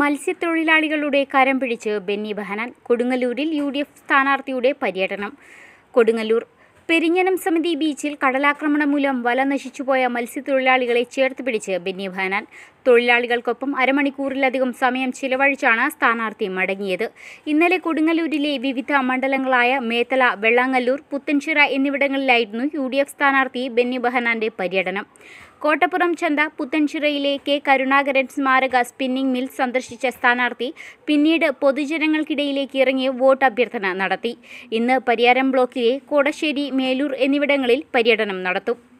മത്സ്യത്തൊഴിലാളികളുടെ കരം പിടിച്ച് ബെന്നി ബഹനാൻ കൊടുങ്ങല്ലൂരിൽ യു ഡി എഫ് സ്ഥാനാർത്ഥിയുടെ പര്യടനം കൊടുങ്ങല്ലൂർ പെരിഞ്ഞനം സമിതി ബീച്ചിൽ കടലാക്രമണം മൂലം വല നശിച്ചുപോയ മത്സ്യത്തൊഴിലാളികളെ ചേർത്ത് പിടിച്ച് ബെന്നി ബഹനാൻ തൊഴിലാളികൾക്കൊപ്പം അരമണിക്കൂറിലധികം സമയം ചിലവഴിച്ചാണ് സ്ഥാനാർത്ഥി മടങ്ങിയത് ഇന്നലെ കൊടുങ്ങല്ലൂരിലെ വിവിധ മണ്ഡലങ്ങളായ മേത്തല വെള്ളാങ്ങല്ലൂർ പുത്തൻചിറ എന്നിവിടങ്ങളിലായിരുന്നു യു സ്ഥാനാർത്ഥി ബെന്നി ബഹനാന്റെ പര്യടനം കോട്ടപ്പുറം ചന്ത പുത്തൻചിറയിലെ കെ കരുണാകരൻ സ്മാരക സ്പിന്നിംഗ് മിൽ സന്ദർശിച്ച സ്ഥാനാർത്ഥി പിന്നീട് പൊതുജനങ്ങൾക്കിടയിലേക്ക് ഇറങ്ങി വോട്ട് അഭ്യർത്ഥന നടത്തി ഇന്ന് പരിയാരം ബ്ലോക്കിലെ കോടശ്ശേരി മേലൂർ എന്നിവിടങ്ങളിൽ പര്യടനം നടത്തും